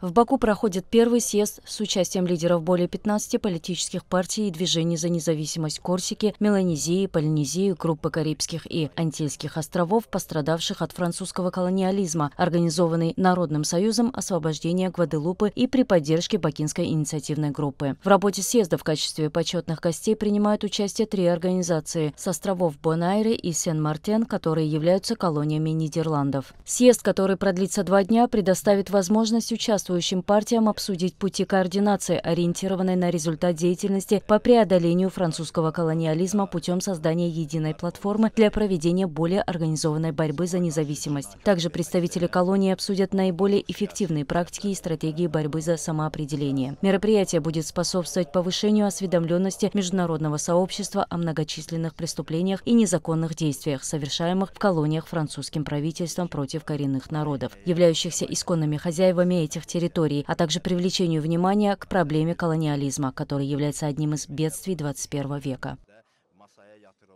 В Баку проходит первый съезд с участием лидеров более 15 политических партий и движений за независимость Корсики, Меланезии, Полинезии, группы Карибских и Антильских островов, пострадавших от французского колониализма, организованный Народным союзом освобождения Гваделупы и при поддержке Бакинской инициативной группы. В работе съезда в качестве почетных гостей принимают участие три организации с островов Бонайре и Сен-Мартен, которые являются колониями Нидерландов. Съезд, который продлится два дня, предоставит возможность участвовать противоборствующим партиям обсудить пути координации, ориентированной на результат деятельности по преодолению французского колониализма путем создания единой платформы для проведения более организованной борьбы за независимость. Также представители колонии обсудят наиболее эффективные практики и стратегии борьбы за самоопределение. Мероприятие будет способствовать повышению осведомленности международного сообщества о многочисленных преступлениях и незаконных действиях, совершаемых в колониях французским правительством против коренных народов, являющихся исконными хозяевами этих территорий территорий, а также привлечению внимания к проблеме колониализма, который является одним из бедствий 21 века.